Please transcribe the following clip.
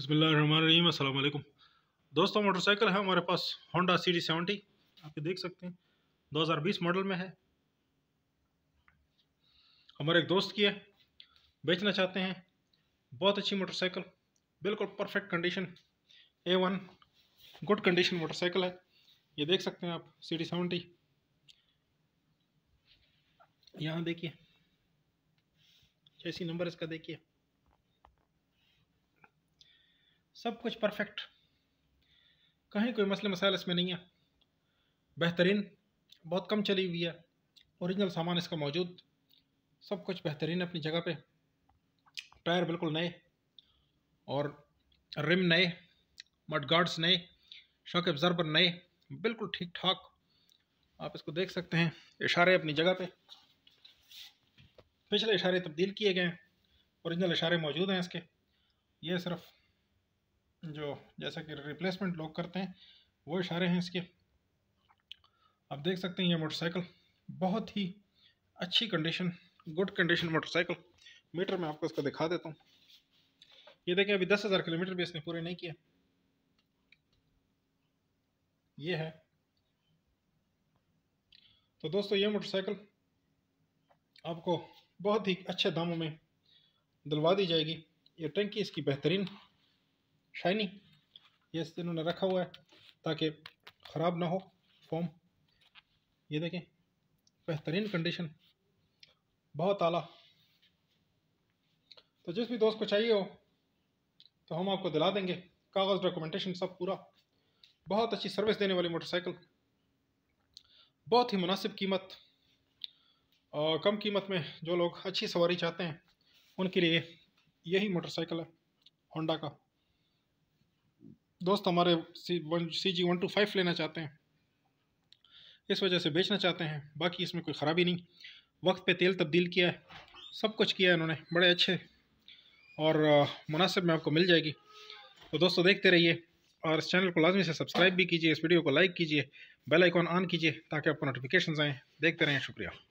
बसमीम अल्लाम दोस्तों मोटरसाइकिल है हमारे पास होंडा सी डी सेवेंटी आप ये देख सकते हैं 2020 मॉडल में है हमारे एक दोस्त की है बेचना चाहते हैं बहुत अच्छी मोटरसाइकिल बिल्कुल perfect condition A one good condition motorcycle है ये देख सकते हैं आप सी डी सेवेंटी यहाँ देखिए ऐसी नंबर इसका देखिए सब कुछ परफेक्ट कहीं कोई मसले मसाइल इसमें नहीं है बेहतरीन बहुत कम चली हुई है ओरिजिनल सामान इसका मौजूद सब कुछ बेहतरीन अपनी जगह पे टायर बिल्कुल नए और रिम नए मड गार्ड्स नए शॉक एब्जर्बर नए बिल्कुल ठीक ठाक आप इसको देख सकते हैं इशारे अपनी जगह पे पिछले इशारे तब्दील किए गए हैं औरिजिनल इशारे मौजूद हैं इसके ये सिर्फ जो जैसा कि रिप्लेसमेंट लोग करते हैं वो इशारे हैं इसके आप देख सकते हैं ये मोटरसाइकिल बहुत ही अच्छी condition good condition motorcycle meter में आपको इसका दिखा देता हूँ ये देखें अभी दस हज़ार किलोमीटर भी इसने पूरे नहीं किए ये है तो दोस्तों ये मोटरसाइकिल आपको बहुत ही अच्छे दामों में दिलवा दी जाएगी ये टंकी इसकी बेहतरीन शाइनी ये इन्होंने रखा हुआ है ताकि ख़राब ना हो फॉर्म ये देखें बेहतरीन कंडीशन बहुत आला तो जिस भी दोस्त को चाहिए हो तो हम आपको दिला देंगे कागज़ डॉक्यूमेंटेशन सब पूरा बहुत अच्छी सर्विस देने वाली मोटरसाइकिल बहुत ही मुनासिब कीमत और कम कीमत में जो लोग अच्छी सवारी चाहते हैं उनके लिए यही मोटरसाइकिल है होंडा का दोस्त हमारे C one C G one two five लेना चाहते हैं इस वजह से बेचना चाहते हैं बाकी इसमें कोई ख़राबी नहीं वक्त पे तेल तब्दील किया है सब कुछ किया है इन्होंने बड़े अच्छे और मुनासिब में आपको मिल जाएगी तो दोस्तों देखते रहिए और इस चैनल को लाजमी से सब्सक्राइब भी कीजिए इस वीडियो को लाइक कीजिए बेल आइकॉन ऑन कीजिए ताकि आपको नोटिफिकेशन आएँ देखते रहें शुक्रिया